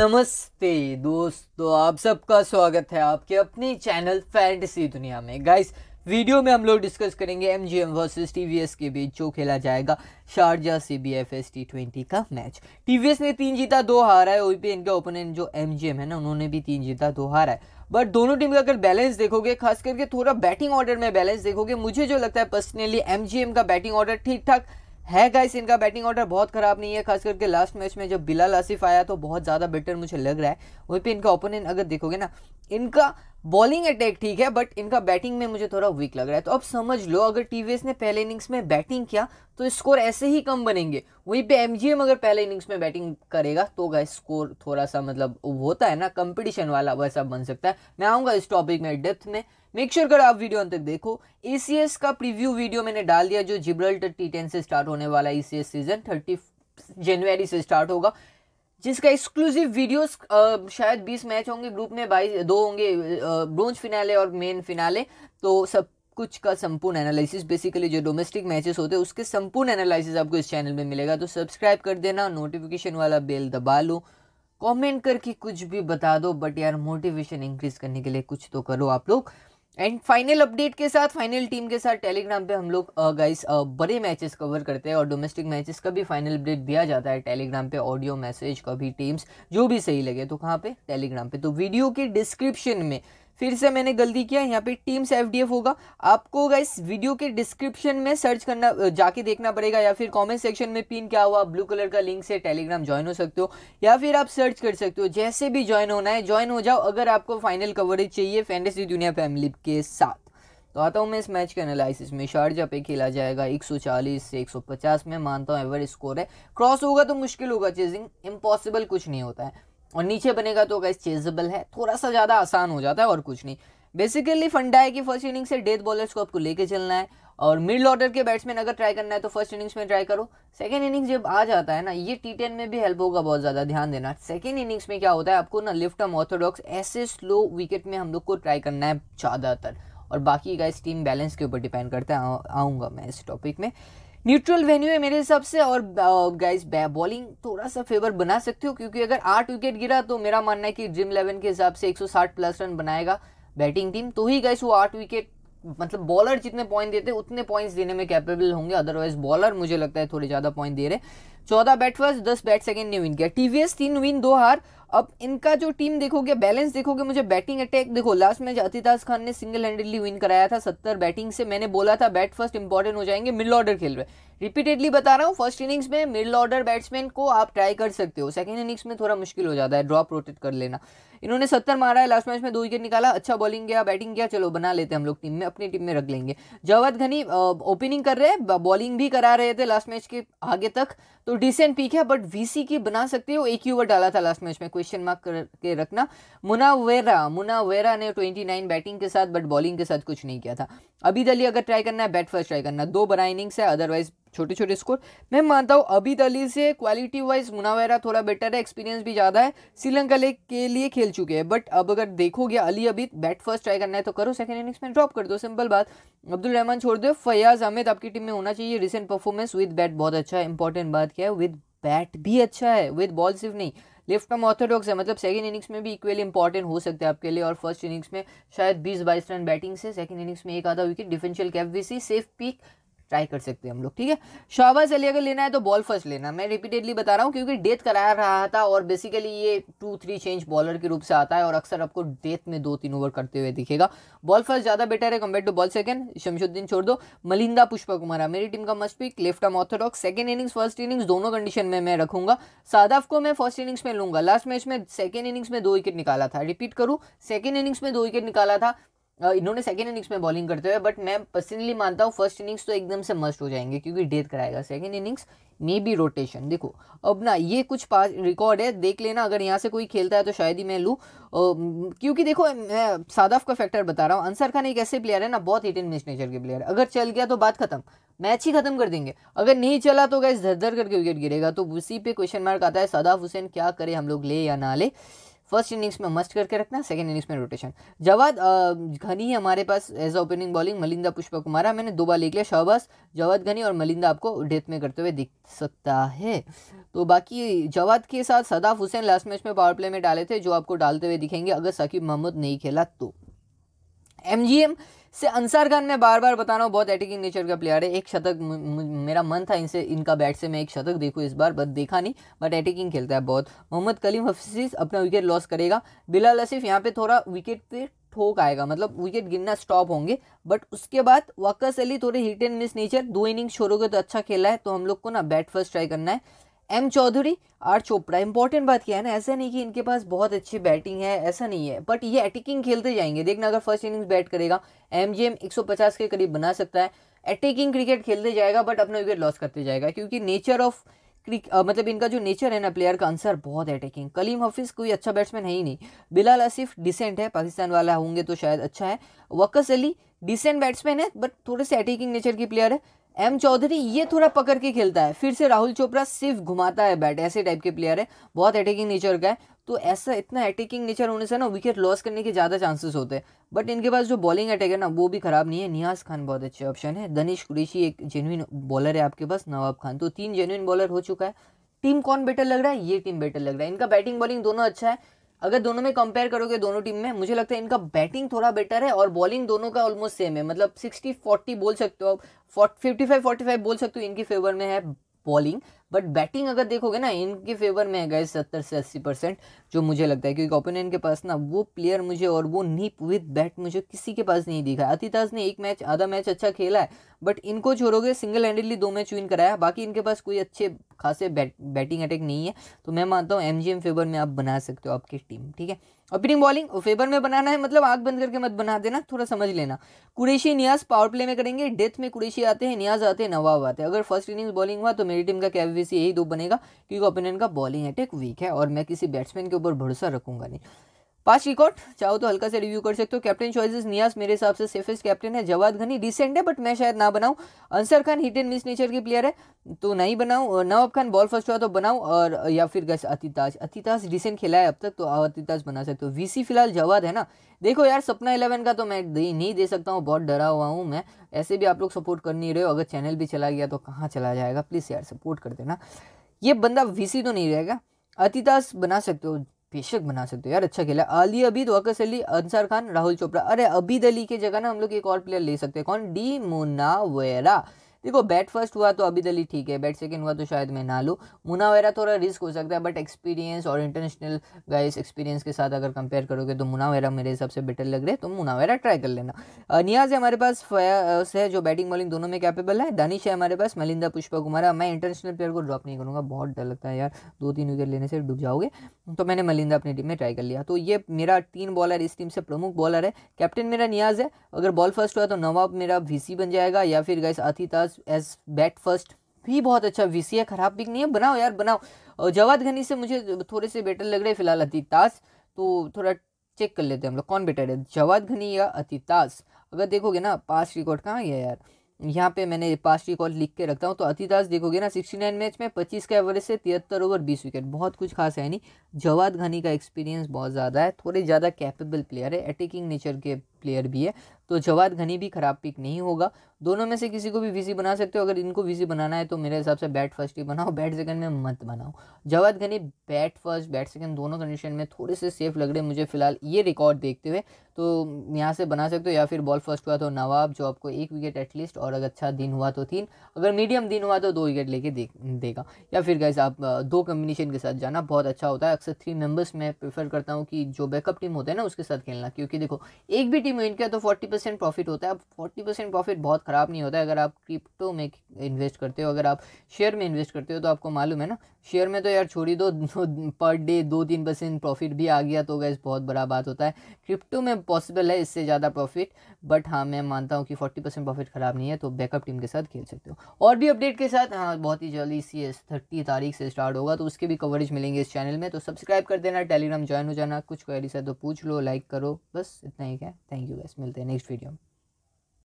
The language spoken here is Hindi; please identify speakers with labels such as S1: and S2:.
S1: नमस्ते दोस्तों आप सबका स्वागत है आपके अपने चैनल फैंटसी दुनिया में गाइस वीडियो में हम लोग डिस्कस करेंगे M G M versus T V S के बीच जो खेला जाएगा Sharjah C B F S T twenty का मैच टी वी एस ने तीन जीता दो हारा है वही पे इनके ओपोनेंट जो एम जी एम है ना उन्होंने भी तीन जीता दो हारा है बट दोनों टीम का अगर बैलेंस देखोगे खास करके थोड़ा बैटिंग ऑर्डर में बैलेंस देखोगे मुझे जो लगता है पर्सनली एम जी एम का बैटिंग ऑर्डर ठीक ठाक है गाइस इनका बैटिंग ऑर्डर बहुत खराब नहीं है खास करके लास्ट मैच में जब बिलाल आसिफ आया तो बहुत ज़्यादा बेटर मुझे लग रहा है वहीं पे इनका ओपोनेंट अगर देखोगे ना इनका बॉलिंग अटैक ठीक है बट इनका बैटिंग में मुझे थोड़ा वीक लग रहा है तो अब समझ लो अगर टी ने पहले इनिंग्स में बैटिंग किया तो स्कोर ऐसे ही कम बनेंगे वहीं पर एम अगर पहले इनिंग्स में बैटिंग करेगा तो गाइस स्कोर थोड़ा सा मतलब होता है ना कंपिटिशन वाला वैसा बन सकता है मैं आऊँगा इस टॉपिक में डेप्थ में मेक श्योर कर आप वीडियो अंत तक देखो ए का प्रीव्यू वीडियो मैंने डाल दिया जो जिब्रल्टर टी टेन से स्टार्ट होने वाला ई सीजन थर्टी जनवरी से स्टार्ट होगा जिसका एक्सक्लूसिव वीडियोस शायद 20 मैच होंगे ग्रुप में बाईस दो होंगे ब्रोंज फिनाले और मेन फिनाले तो सब कुछ का संपूर्ण एनालिसिस बेसिकली जो डोमेस्टिक मैचेस होते हैं उसके संपूर्ण एनालिसिस आपको इस चैनल में मिलेगा तो सब्सक्राइब कर देना नोटिफिकेशन वाला बेल दबा लो कमेंट करके कुछ भी बता दो बट यार मोटिवेशन इंक्रीज करने के लिए कुछ तो करो आप लोग एंड फाइनल अपडेट के साथ फाइनल टीम के साथ टेलीग्राम पे हम लोग गाइस बड़े मैचेस कवर करते हैं और डोमेस्टिक मैचेस का भी फाइनल अपडेट दिया जाता है टेलीग्राम पे ऑडियो मैसेज कभी टीम्स जो भी सही लगे तो कहाँ पे टेलीग्राम पे तो वीडियो के डिस्क्रिप्शन में फिर से मैंने गलती किया यहाँ पे टीम्स एफ होगा आपको गाइस वीडियो के डिस्क्रिप्शन में सर्च करना जाके देखना पड़ेगा या फिर कमेंट सेक्शन में पिन क्या हुआ ब्लू कलर का लिंक से टेलीग्राम ज्वाइन हो सकते हो या फिर आप सर्च कर सकते हो जैसे भी ज्वाइन होना है ज्वाइन हो जाओ अगर आपको फाइनल कवरेज चाहिए फैंडेसी दुनिया फैमिली के साथ तो आता हूँ मैं इस मैच के एनालिसिस में शारजा पे खेला जाएगा 140 से 150 में मानता हूँ एवरेज स्कोर है क्रॉस होगा तो मुश्किल होगा चेजिंग इम्पॉसिबल कुछ नहीं होता है और नीचे बनेगा तो गैस चेजेबल है थोड़ा सा ज़्यादा आसान हो जाता है और कुछ नहीं बेसिकली फंडा है कि फर्स्ट इनिंग से डेथ बॉलर्स को आपको लेके चलना है और मिडिल ऑर्डर के बैट्समैन अगर ट्राई करना है तो फर्स्ट इनिंग्स में ट्राई करो सेकेंड इनिंग्स जब आ जाता है ना ये टी टेन में भी हेल्प होगा बहुत ज़्यादा ध्यान देना सेकेंड इनिंग्स में क्या होता है आपको ना लिफ्ट एम ऑर्थोडॉक्स ऐसे स्लो विकेट में हम लोग को ट्राई करना है ज़्यादातर और बाकी गाइस टीम बैलेंस के ऊपर डिपेंड करता है आऊँगा मैं इस टॉपिक में न्यूट्रल वेन्यू है मेरे हिसाब से और गाइस बॉलिंग थोड़ा सा फेवर बना सकते हो क्योंकि अगर आठ विकेट गिरा तो मेरा मानना है कि जिम लेवन के हिसाब से 160 प्लस रन बनाएगा बैटिंग टीम तो ही गाइस वो आठ विकेट मतलब बॉलर जितने पॉइंट देते उतने पॉइंट्स देने में कैपेबल होंगे अदरवाइज बॉलर मुझे लगता है थोड़े ज़्यादा पॉइंट दे रहे चौदह बैट फर्स्ट दस बैट सेकेंड ने विन किया टीवीएस तीन विन दो हार अब इनका जो टीम देखोगे बैलेंस देखोगे मुझे बैटिंग अटैक देखो लास्ट मैच अतिदास खान ने सिंगल हैंडेडली विन कराया था सत्तर बैटिंग से मैंने बोला था बैट फर्स्ट इंपॉर्टेंट हो जाएंगे मिडल ऑर्डर खेल रहे रिपीटेडली बता रहा हूँ फर्स्ट इनिंग्स में मिडल ऑर्डर बैट्समैन को आप ट्राई कर सकते हो सेकेंड इनिंग्स में थोड़ा मुश्किल हो जाता है ड्रॉप रोटेट कर लेना इन्होंने सत्तर मारा है लास्ट मैच में दो विकेट निकाला अच्छा बॉलिंग किया बैटिंग किया चलो बना लेते हैं हम लोग टीम में अपनी टीम में रख लेंगे जवाद घनी ओपनिंग कर रहे हैं बॉलिंग भी करा रहे थे लास्ट मैच के आगे तक तो डिसेंट पीक है बट वीसी की बना सकते हो एक ही ओवर डाला था लास्ट मैच में क्वेश्चन मार्क करके रखना मुनावेरा मुनावेरा ने 29 बैटिंग के साथ बट बॉलिंग के साथ कुछ नहीं किया था अभी दली अगर ट्राई करना है बैट फर्स्ट ट्राई करना दो बना इनिंग्स है अदरवाइज छोटे छोटे स्कोर मैं मानता हूँ अभी अली से क्वालिटी वाइज मुनावेरा थोड़ा बेटर है एक्सपीरियंस भी ज़्यादा है श्रीलंका ले के लिए खेल चुके हैं बट अब अगर देखोगे अली अभी बैट फर्स्ट ट्राई करना है तो करो सेकंड इनिंग्स में ड्रॉप कर दो सिंपल बात अब्दुल रहमान छोड़ दो फयाज अहमद आपकी टीम में होना चाहिए रिसेंट परफॉर्मेंस विद बैट बहुत अच्छा है इंपॉर्टेंट बात क्या है विद बैट भी अच्छा है विद बॉल सिर्फ नहीं लेफ्ट में ऑर्थोडॉक्स है मतलब सेकंड इनिंग्स में भी इक्वली इंपॉर्टेंट हो सकता है आपके लिए और फर्स्ट इनिंग्स में शायद बीस बाईस रन बैटिंग से सेकंड इनिंग्स में एक आधा विकेट डिफेंशियल कैप भी सी सेफ पिक ट्राई कर सकते हैं हम लोग ठीक है शाहबाज अली अगर लेना है तो बॉल फर्स्ट लेना मैं रिपीटेडली बता रहा हूँ क्योंकि डेथ कराया रहा था और बेसिकली ये टू थ्री चेंज बॉलर के रूप से आता है और अक्सर आपको डेथ में दो तीन ओवर करते हुए दिखेगा बॉल फर्स्ट ज़्यादा बेटर है compare to ball second Shamsuddin छोड़ दो मलिंदा पुष्पा कुमार मेरी टीम का must pick left arm orthodox second innings first innings दोनों कंडीशन में मैं रखूंगा सादाफ को मैं फर्स्ट इनिंग्स में लूंगा लास्ट मैच में सेकंड इनिंग्स में दो विकेट निकाला था रिपीट करूँ सेकंड इनिंग्स में दो विकेट निकाला था इन्होंने सेकेंड इनिंग्स में बॉलिंग करते हुए बट मैं पर्सनली मानता हूँ फर्स्ट इनिंग्स तो एकदम से मस्ट हो जाएंगे क्योंकि डेथ कराएगा सेकेंड इनिंग्स मे बी रोटेशन देखो अब ना ये कुछ पास रिकॉर्ड है देख लेना अगर यहाँ से कोई खेलता है तो शायद ही मैं लूँ क्योंकि देखो मैं सादाफ का फैक्टर बता रहा हूँ अंसर खान एक ऐसे प्लेयर है ना बहुत हिट एंड मिस नेचर के प्लेयर अगर चल गया तो बात खत्म मैच ही खत्म कर देंगे अगर नहीं चला तो गैस धर धर करके विकेट गिरेगा तो उसी पे क्वेश्चन मार्क आता है सादाफ हुसैन क्या करे हम लोग ले या ना ले फर्स्ट इनिंग्स में मस्ट करके रखना सेकंड इनिंग्स में रोटेशन जवाद घनी है हमारे पास as a opening bowling Malinda Pushpakumara मैंने दो बार लिख लिया शाहबाज जवाद घनी और मलिंदा आपको डेथ में करते हुए दिख सकता है तो बाकी जवाद के साथ सदाफ हुसैन लास्ट मैच में पावर प्ले में डाले थे जो आपको डालते हुए दिखेंगे अगर साकिब महमूद नहीं खेला तो एम से अंसार खान मैं बार बार बता रहा हूँ बहुत एटिकिंग नेचर का प्लेयर है एक शतक मेरा मन था इनसे इनका बैट से मैं एक शतक देखूँ इस बार बट देखा नहीं बट एटिकिंग खेलता है बहुत मोहम्मद कलीम हफीज अपना विकेट लॉस करेगा बिलाल आसिफ यहाँ पे थोड़ा विकेट पे ठोक आएगा मतलब विकेट गिरना स्टॉप होंगे बट उसके बाद वाकस अली थोड़े हिट एंड मिस नेचर दो इनिंग छोड़ोगे तो अच्छा खेला है तो हम लोग को ना बैट फर्स्ट ट्राई करना है M Chaudhary R Chopra important बात क्या है ना ऐसा नहीं कि इनके पास बहुत अच्छी बैटिंग है ऐसा नहीं है बट ये अटैकिंग खेलते जाएंगे देखना अगर फर्स्ट इनिंग्स बैट करेगा एम जी एम एक सौ पचास के करीब बना सकता है अटैकिंग क्रिकेट खेलते जाएगा बट अपना विकेट लॉस करते जाएगा क्योंकि नेचर ऑफ क्रिक मतलब इनका जो नेचर है ना प्लेयर का आंसर बहुत अटैकिंग कलीम हफीज़ कोई अच्छा बैट्समैन है ही नहीं बिलाल आसिफ डिसेंट है पाकिस्तान वाला होंगे तो शायद अच्छा है वकस अली डिसेंट बैट्समैन है बट थोड़े से अटैकिंग नेचर की प्लेयर है एम चौधरी ये थोड़ा पकड़ के खेलता है फिर से राहुल चोपड़ा सिर्फ घुमाता है बैट ऐसे टाइप के प्लेयर है बहुत अटैकिंग नेचर का है तो ऐसा इतना अटैकिंग नेचर होने से ना विकेट लॉस करने के ज़्यादा चांसेस होते हैं बट इनके पास जो बॉलिंग अटैक है ना वो भी ख़राब नहीं है नियाज खान बहुत अच्छे ऑप्शन है दनिश कुरेशी एक जेनुइन बॉलर है आपके पास नवाब खान तो तीन जेनुइन बॉलर हो चुका है टीम कौन बेटर लग रहा है ये टीम बेटर लग रहा है इनका बैटिंग बॉलिंग दोनों अच्छा है अगर दोनों में कंपेयर करोगे दोनों टीम में मुझे लगता है इनका बैटिंग थोड़ा बेटर है और बॉलिंग दोनों का ऑलमोस्ट सेम है मतलब सिक्सटी फोर्टी बोल सकते हो आप फिफ्टी फाइव फोर्टी फाइव बोल सकते हो इनकी फेवर में है बॉलिंग बट बैटिंग अगर देखोगे ना इनके फेवर में है गए सत्तर से अस्सी परसेंट जो मुझे लगता है क्योंकि ओपोनेंट के पास ना वो प्लेयर मुझे और वो नीप विद बैट मुझे किसी के पास नहीं दिखा अतिताज ने एक मैच आधा मैच अच्छा खेला है बट इनको छोड़ोगे सिंगल हैंडेडली दो मैच विन कराया बाकी इनके पास कोई अच्छे खासे बैट बैटिंग अटैक नहीं है तो मैं मानता हूँ एम फेवर में आप बना सकते हो आपकी टीम ठीक है ओपनिंग बॉलिंग फेवर में बनाना है मतलब आग बंद करके मत बना देना थोड़ा समझ लेना कुरेशी नियाज पावर प्ले में करेंगे डेथ में कुरेशी आते हैं नियाज आते हैं नवाब आते हैं अगर फर्स्ट इनिंग्स बॉलिंग हुआ तो मेरी टीम का कैपेसी यही दो बनेगा क्योंकि ओपिनियन का बॉलिंग अटैक वीक है और मैं किसी बैट्समैन के ऊपर भरोसा रखूंगा नहीं पांच रिकॉर्ड चाहो तो हल्का से रिव्यू कर सकते हो कैप्टन चॉइसेस नियास मेरे हिसाब से सेफेस्ट कैप्टन है जवाद घनी डिसेंट है बट मैं शायद ना बनाऊँ Ansar Khan hit and miss nature के प्लेयर है तो नहीं बनाऊँ नवाब खान बॉल फर्स्ट हुआ तो बनाऊं और या फिर गैस अतिताज अतिताज डिसेंट खेला है अब तक तो अतिताज बना सकते हो वीसी फिलहाल जवाद है ना देखो यार सपना इलेवन का तो मैं दे, नहीं दे सकता हूँ बहुत डरा हुआ हूँ मैं ऐसे भी आप लोग सपोर्ट कर नहीं रहे हो अगर चैनल भी चला गया तो कहाँ चला जाएगा प्लीज़ यार सपोर्ट कर देना ये बंदा वी तो नहीं रहेगा अतिताज बना सकते हो बेशक बना सकते हो यार अच्छा खेला आली अबीद तो वाकस अली अंसार खान राहुल चोपड़ा अरे अबीद अली की जगह ना हम लोग एक और प्लेयर ले सकते हैं कौन डी मोनावेरा देखो बैट फर्स्ट हुआ तो अभी दली ठीक है बैट सेकेंड हुआ तो शायद मैं ना लूँ मुनावेरा थोड़ा रिस्क हो सकता है बट एक्सपीरियंस और इंटरनेशनल गाइस एक्सपीरियंस के साथ अगर कंपेयर करोगे तो मुनावेरा मेरे हिसाब से बेटर लग रहे तो मुनावेरा ट्राई कर लेना नियाज है हमारे पास फयास है जो बैटिंग बॉलिंग दोनों में कैपेबल है दानिश है हमारे पास मलिंदा पुष्पा कुमार मैं इंटरनेशनल प्लेयर को ड्रॉप नहीं करूँगा बहुत डर लगता है यार दो तीन विकेट लेने से डूब जाओगे तो मैंने मलिंदा अपनी टीम में ट्राई कर लिया तो ये मेरा तीन बॉलर इस टीम से प्रमुख बॉलर है कैप्टन मेरा नियाज है अगर बॉल फर्स्ट हुआ तो नवाब मेरा वीसी बन जाएगा या फिर गाइस अतिता एज एज बैट फर्स्ट भी बहुत अच्छा वी सी है ख़राब पिक नहीं है बनाओ यार बनाओ जवाद घनी से मुझे थोड़े से बेटर लग रहे फिलहाल अतितास तो थोड़ा चेक कर लेते हैं हम लोग कौन बेटर है जवाद घनी या अतितास अगर देखोगे ना पास रिकॉर्ड कहाँ गया यार यहाँ पे मैंने पास रिकॉर्ड लिख के रखता हूँ तो अतिदास देखोगे ना सिक्सटी नाइन मैच में पच्चीस का एवरेज से तिहत्तर ओवर बीस विकेट बहुत कुछ खास है नहीं जवाद घनी का एक्सपीरियंस बहुत ज़्यादा है थोड़े ज़्यादा कैपेबल प्लेयर है अटैकिंग नेचर के प्लेयर भी है तो जवाद घनी भी ख़राब पिक नहीं होगा दोनों में से किसी को भी वीसी बना सकते हो अगर इनको वीसी बनाना है तो मेरे हिसाब से बैट फर्स्ट ही बनाओ बैट सेकंड में मत बनाओ Jawad Ghani bat first bat second दोनों कंडीशन में थोड़े से सेफ लग रहे मुझे फिलहाल ये रिकॉर्ड देखते हुए तो यहाँ से बना सकते हो या फिर बॉल फर्स्ट हुआ तो नवाब जो आपको एक विकेट एटलीस्ट और अगर अच्छा दिन हुआ तो तीन अगर मीडियम दिन हुआ तो दो विकेट लेके देगा या फिर गैस आप दो कम्बिनेशन के साथ जाना बहुत अच्छा होता है अक्सर थ्री मेम्बर्स मैं प्रेफर करता हूँ कि जो बैकअप टीम होता है ना उसके साथ खेलना क्योंकि देखो एक भी की में इनका तो फोर्टी परसेंट प्रॉफिट होता है अब फोर्टी परसेंट प्रॉफिट बहुत ख़राब नहीं होता है अगर आप क्रिप्टो में इन्वेस्ट करते हो अगर आप शेयर में इन्वेस्ट करते हो तो आपको मालूम है ना शेयर में तो यार छोड़ी दो पर डे दो तीन परसेंट प्रॉफिट भी आ गया तो गैस बहुत बड़ा बात होता है क्रिप्टो में पॉसिबल है इससे ज़्यादा प्रॉफिट बट हाँ मैं मानता हूँ कि फोर्टी परसेंट प्रॉफिट ख़राब नहीं है तो बैकअप टीम के साथ खेल सकते हो और भी अपडेट के साथ हाँ बहुत ही जल्दी सी एस थर्टी तारीख से स्टार्ट होगा तो उसके भी कवरेज मिलेंगे इस चैनल में तो सब्सक्राइब कर देना टेलीग्राम ज्वाइन हो जाना कुछ क्वेरीज है तो पूछ लो लाइक करो बस इतना ही क्या थैंक हैं यूएस मिलते हैं नेक्स्ट वीडियो में